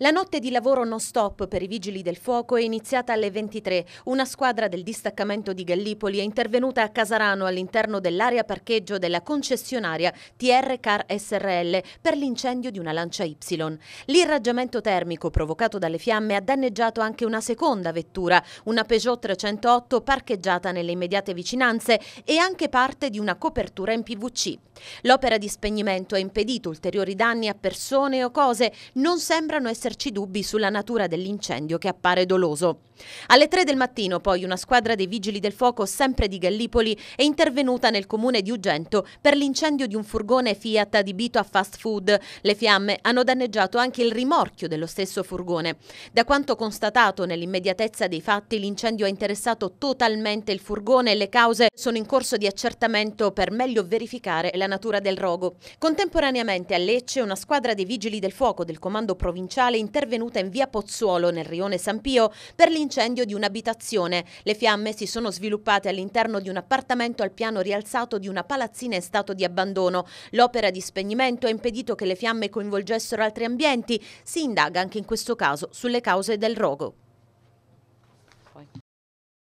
La notte di lavoro non stop per i vigili del fuoco è iniziata alle 23. Una squadra del distaccamento di Gallipoli è intervenuta a Casarano all'interno dell'area parcheggio della concessionaria TR Car SRL per l'incendio di una lancia Y. L'irraggiamento termico provocato dalle fiamme ha danneggiato anche una seconda vettura, una Peugeot 308 parcheggiata nelle immediate vicinanze e anche parte di una copertura in PVC. L'opera di spegnimento ha impedito ulteriori danni a persone o cose, non sembrano essere esserci dubbi sulla natura dell'incendio che appare doloso. Alle 3 del mattino poi una squadra dei vigili del fuoco sempre di Gallipoli è intervenuta nel comune di Ugento per l'incendio di un furgone Fiat adibito a fast food. Le fiamme hanno danneggiato anche il rimorchio dello stesso furgone. Da quanto constatato nell'immediatezza dei fatti l'incendio ha interessato totalmente il furgone e le cause sono in corso di accertamento per meglio verificare la natura del rogo. Contemporaneamente a Lecce una squadra dei vigili del fuoco del comando provinciale intervenuta in via Pozzuolo nel rione San Pio per l'incendio di un'abitazione. Le fiamme si sono sviluppate all'interno di un appartamento al piano rialzato di una palazzina in stato di abbandono. L'opera di spegnimento ha impedito che le fiamme coinvolgessero altri ambienti. Si indaga anche in questo caso sulle cause del rogo.